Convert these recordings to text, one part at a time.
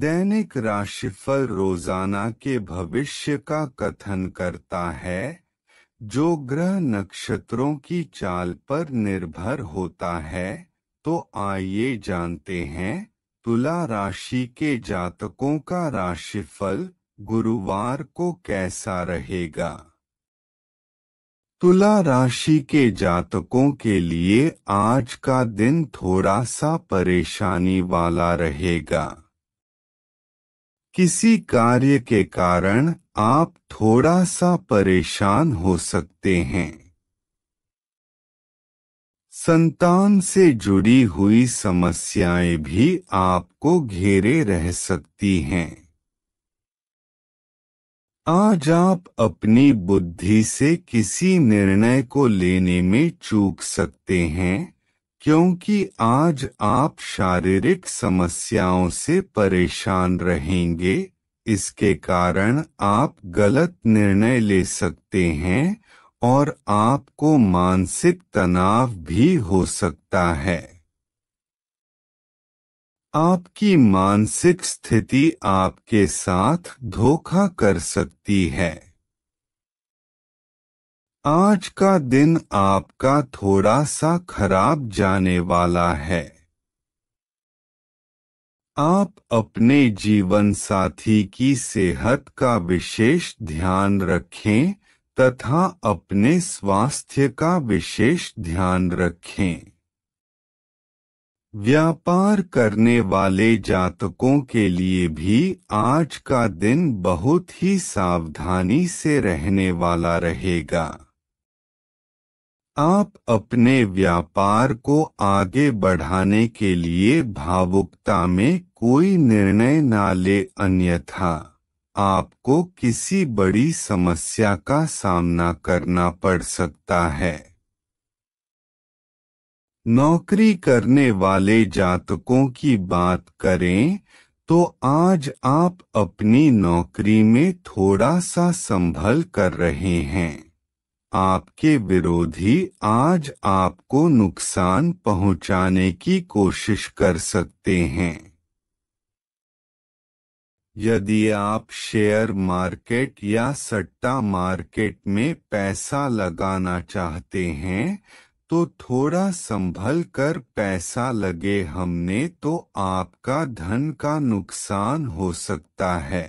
दैनिक राशिफल रोजाना के भविष्य का कथन करता है जो ग्रह नक्षत्रों की चाल पर निर्भर होता है तो आइए जानते हैं तुला राशि के जातकों का राशिफल गुरुवार को कैसा रहेगा तुला राशि के जातकों के लिए आज का दिन थोड़ा सा परेशानी वाला रहेगा किसी कार्य के कारण आप थोड़ा सा परेशान हो सकते हैं संतान से जुड़ी हुई समस्याएं भी आपको घेरे रह सकती हैं आज आप अपनी बुद्धि से किसी निर्णय को लेने में चूक सकते हैं क्योंकि आज आप शारीरिक समस्याओं से परेशान रहेंगे इसके कारण आप गलत निर्णय ले सकते हैं और आपको मानसिक तनाव भी हो सकता है आपकी मानसिक स्थिति आपके साथ धोखा कर सकती है आज का दिन आपका थोड़ा सा खराब जाने वाला है आप अपने जीवन साथी की सेहत का विशेष ध्यान रखें तथा अपने स्वास्थ्य का विशेष ध्यान रखें व्यापार करने वाले जातकों के लिए भी आज का दिन बहुत ही सावधानी से रहने वाला रहेगा आप अपने व्यापार को आगे बढ़ाने के लिए भावुकता में कोई निर्णय न ले अन्यथा आपको किसी बड़ी समस्या का सामना करना पड़ सकता है नौकरी करने वाले जातकों की बात करें तो आज आप अपनी नौकरी में थोड़ा सा संभल कर रहे हैं आपके विरोधी आज आपको नुकसान पहुंचाने की कोशिश कर सकते हैं यदि आप शेयर मार्केट या सट्टा मार्केट में पैसा लगाना चाहते हैं तो थोड़ा संभल कर पैसा लगे हमने तो आपका धन का नुकसान हो सकता है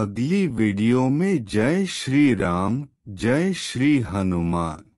अगली वीडियो में जय श्री राम जय श्री हनुमान